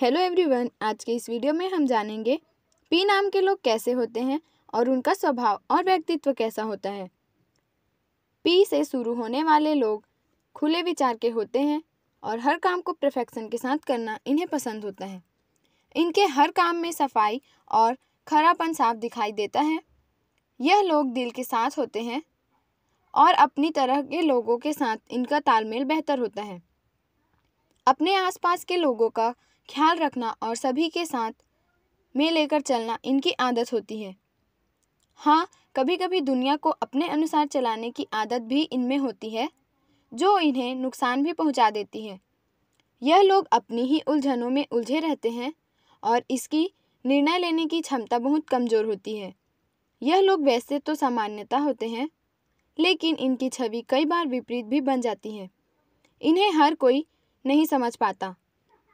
hello everyone आज के इस वीडियो में हम जानेंगे पी नाम के लोग कैसे होते हैं और उनका स्वभाव और व्यक्तित्व कैसा होता है पी से शुरू होने वाले लोग खुले विचार के होते हैं और हर काम को परफेक्शन के साथ करना इन्हें पसंद होता है इनके हर काम में सफाई और खरापन साफ दिखाई देता है यह लोग दिल के साथ होते हैं और अपनी तरह के लोगों के साथ इनका तालमेल बेहतर होता है अपने आसपास के लोगों का ख्याल रखना और सभी के साथ में लेकर चलना इनकी आदत होती है हाँ कभी कभी दुनिया को अपने अनुसार चलाने की आदत भी इनमें होती है जो इन्हें नुकसान भी पहुंचा देती है यह लोग अपनी ही उलझनों में उलझे रहते हैं और इसकी निर्णय लेने की क्षमता बहुत कमज़ोर होती है यह लोग वैसे तो सामान्यता होते हैं लेकिन इनकी छवि कई बार विपरीत भी बन जाती है इन्हें हर कोई नहीं समझ पाता